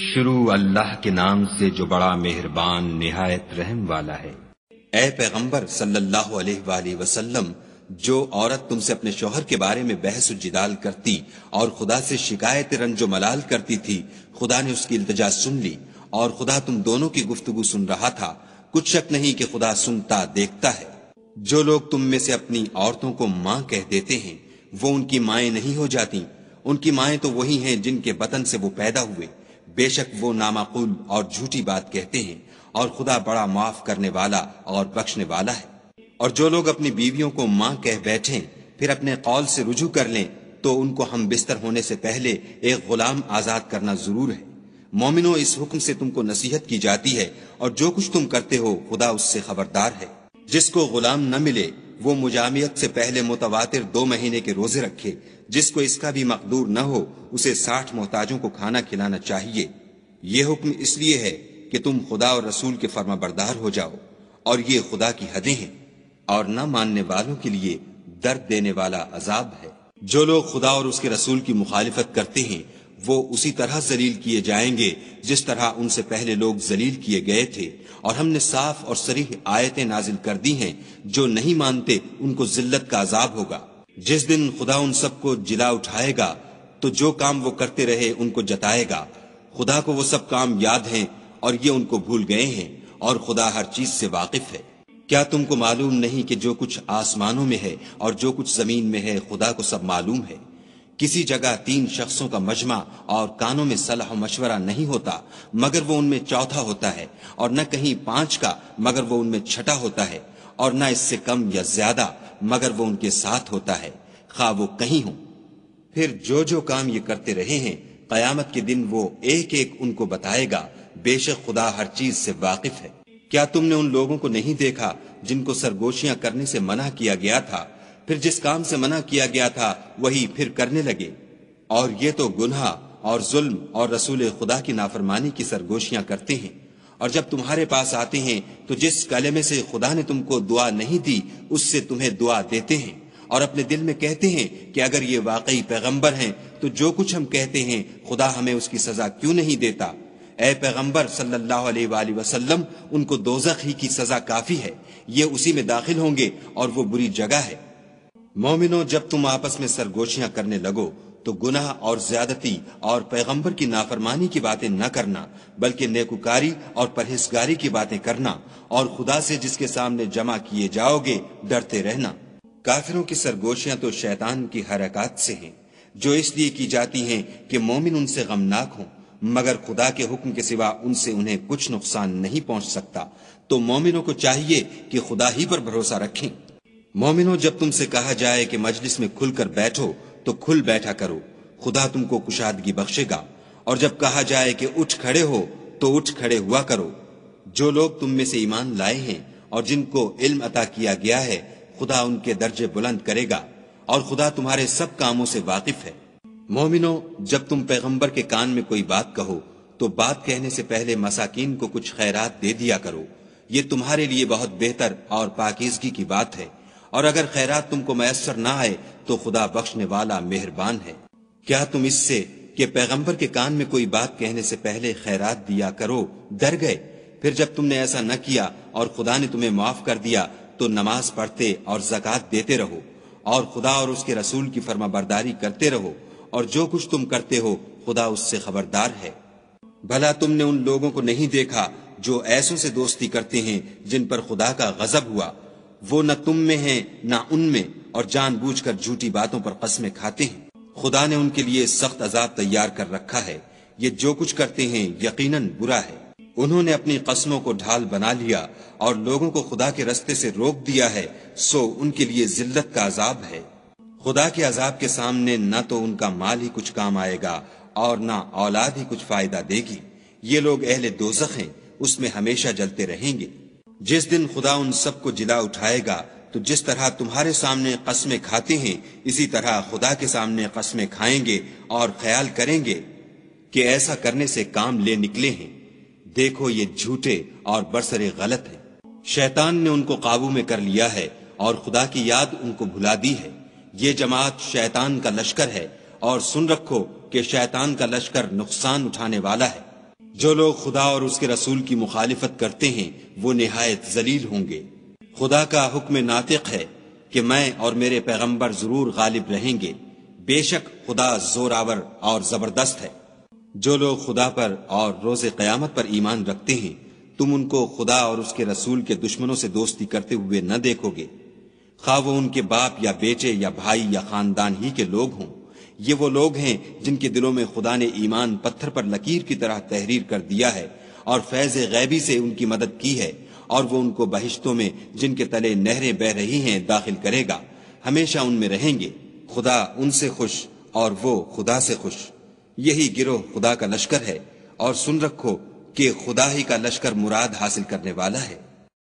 शुरू अल्लाह के नाम से जो बड़ा मेहरबान निहायत रहम वाला है ए पैगंबर सल्लल्लाहु अलैहि वसल्लम जो औरत तुमसे अपने शोहर के बारे में बहस जिदाल करती और खुदा से शिकायत रंजो मलाल करती थी खुदा ने उसकी इल्तजा सुन ली और खुदा तुम दोनों की गुफ्तगु सुन रहा था कुछ शक नहीं कि खुदा सुनता देखता है जो लोग तुम में से अपनी औरतों को माँ कह देते हैं वो उनकी माए नहीं हो जाती उनकी माए तो वही हैं जिनके बतन से वो पैदा हुए बेशक वो नामाकूल और झूठी बात कहते हैं और खुदा बड़ा माफ करने वाला और बख्शने वाला है और जो लोग अपनी बीवियों को माँ कह बैठे फिर अपने कौल से रुजू कर लें तो उनको हम बिस्तर होने से पहले एक गुलाम आजाद करना जरूर है मोमिनो इस हुक्म से तुमको नसीहत की जाती है और जो कुछ तुम करते हो खुदा उससे खबरदार है जिसको गुलाम न मिले वो मुजामियत से पहले मुतवातिर दो महीने के रोजे रखे जिसको इसका भी मकदूर न हो उसे साठ मोहताजों को खाना खिलाना चाहिए यह हुक्म इसलिए है कि तुम खुदा और रसूल के फर्मा बरदार हो जाओ और ये खुदा की हदें हैं और न मानने वालों के लिए दर्द देने वाला अजाब है जो लोग खुदा और उसके रसूल की मुखालिफत करते हैं वो उसी तरह जलील किए जाएंगे जिस तरह उनसे पहले लोग जलील किए गए थे और हमने साफ और सरीह आयतें नाजिल कर दी हैं जो नहीं मानते उनको जिल्लत का अजाब होगा जिस दिन खुदा उन सबको जिला उठाएगा तो जो काम वो करते रहे उनको जताएगा खुदा को वो सब काम याद हैं और ये उनको भूल गए हैं और खुदा हर चीज से वाकिफ है क्या तुमको मालूम नहीं कि जो कुछ आसमानों में है और जो कुछ जमीन में है खुदा को सब मालूम है किसी जगह तीन शख्सों का मजमा और कानों में सलाह मशवरा नहीं होता मगर वो उनमें चौथा होता है और न कहीं पांच का मगर वो उनमें छठा होता है और न इससे कम या ज्यादा मगर वो उनके साथ होता है खा वो कहीं हो फिर जो जो काम ये करते रहे हैं कयामत के दिन वो एक एक उनको बताएगा बेशक खुदा हर चीज से वाकिफ है क्या तुमने उन लोगों को नहीं देखा जिनको सरगोशियां करने से मना किया गया था फिर जिस काम से मना किया गया था वही फिर करने लगे और ये तो गुना और जुल्म और रसूल खुदा की नाफरमानी की सरगोशियां करते हैं और जब तुम्हारे पास आते हैं तो जिस कलमे से खुदा ने तुमको दुआ नहीं दी उससे तुम्हें दुआ देते हैं और अपने दिल में कहते हैं कि अगर ये वाकई पैगंबर हैं तो जो कुछ हम कहते हैं खुदा हमें उसकी सजा क्यों नहीं देता ए पैगंबर सल्लल्लाहु अलैहि वसल्लम उनको दोजख ही की सजा काफी है ये उसी में दाखिल होंगे और वो बुरी जगह है मोमिनो जब तुम आपस में सरगोशियां करने लगो तो गुनाह और ज्यादती और पैगंबर की नाफरमानी की बातें न करना बल्कि नेकुकारी और परहेजगारी की बातें करना और खुदा से जिसके सामने जमा किए जाओगे डरते रहना काफिरों की सरगोशियां तो शैतान की हरकत से हैं जो इसलिए की जाती हैं कि मोमिन उनसे गमनाक हो मगर खुदा के हुक्म के सिवा उनसे उन्हें कुछ नुकसान नहीं पहुँच सकता तो मोमिनों को चाहिए की खुदा ही पर भरोसा रखें मोमिनो जब तुमसे कहा जाए कि मजलिस में खुलकर बैठो तो खुल बैठा करो खुदा तुमको कुशादगी बख्शेगा और जब कहा जाए कि उठ खड़े हो तो उठ खड़े हुआ करो जो लोग तुम में से ईमान लाए हैं और जिनको इल्म अता किया गया है खुदा उनके दर्जे बुलंद करेगा और खुदा तुम्हारे सब कामों से वाकिफ है मोमिनो जब तुम पैगंबर के कान में कोई बात कहो तो बात कहने से पहले मसाकिन को कुछ खैरात दे दिया करो ये तुम्हारे लिए बहुत बेहतर और पाकिजगी की बात है और अगर खैरात तुमको मैसर ना आए तो खुदा बख्शने वाला मेहरबान है क्या तुम इससे कि पैगंबर के कान में कोई बात कहने से पहले खैरात दिया करो डर गए फिर जब तुमने ऐसा न किया और खुदा ने तुम्हें माफ कर दिया तो नमाज पढ़ते और जक़ात देते रहो और खुदा और उसके रसूल की फर्मा बरदारी करते रहो और जो कुछ तुम करते हो खुदा उससे खबरदार है भला तुमने उन लोगों को नहीं देखा जो ऐसों से दोस्ती करते हैं जिन पर खुदा का गजब हुआ वो न तुम में है न उनमें और जान कर झूठी बातों पर कस्में खाते हैं खुदा ने उनके लिए सख्त अजाब तैयार कर रखा है ये जो कुछ करते हैं यकीन बुरा है उन्होंने अपनी कस्मों को ढाल बना लिया और लोगों को खुदा के रस्ते से रोक दिया है सो उनके लिए जिल्लत का अजाब है खुदा के अजाब के सामने न तो उनका माल ही कुछ काम आएगा और न औलाद ही कुछ फायदा देगी ये लोग अहले दोजख हैं उसमें हमेशा जलते रहेंगे जिस दिन खुदा उन सबको जिला उठाएगा तो जिस तरह तुम्हारे सामने कस्मे खाते हैं इसी तरह खुदा के सामने कस्मे खाएंगे और ख्याल करेंगे कि ऐसा करने से काम ले निकले हैं देखो ये झूठे और बरसरे गलत है शैतान ने उनको काबू में कर लिया है और खुदा की याद उनको भुला दी है ये जमात शैतान का लश्कर है और सुन रखो कि शैतान का लश्कर नुकसान उठाने वाला है जो लोग खुदा और उसके रसूल की मुखालिफत करते हैं वो नहायत जलील होंगे खुदा का हुक्म नातिक है कि मैं और मेरे पैगम्बर जरूर गालिब रहेंगे बेशक खुदा जोरावर और जबरदस्त है जो लोग खुदा पर और रोज क्यामत पर ईमान रखते हैं तुम उनको खुदा और उसके रसूल के दुश्मनों से दोस्ती करते हुए न देखोगे खा वो उनके बाप या बेटे या भाई या खानदान ही के लोग हों ये वो लोग हैं जिनके दिलों में खुदा ने ईमान पत्थर पर लकीर की तरह तहरीर कर दिया है और फैज गैबी से उनकी मदद की है और वो उनको बहिश्तों में जिनके तले नहरें बह रही हैं दाखिल करेगा हमेशा उनमें रहेंगे खुदा उनसे खुश और वो खुदा से खुश यही गिरोह खुदा का लश्कर है और सुन रखो कि खुदा ही का लश्कर मुराद हासिल करने वाला है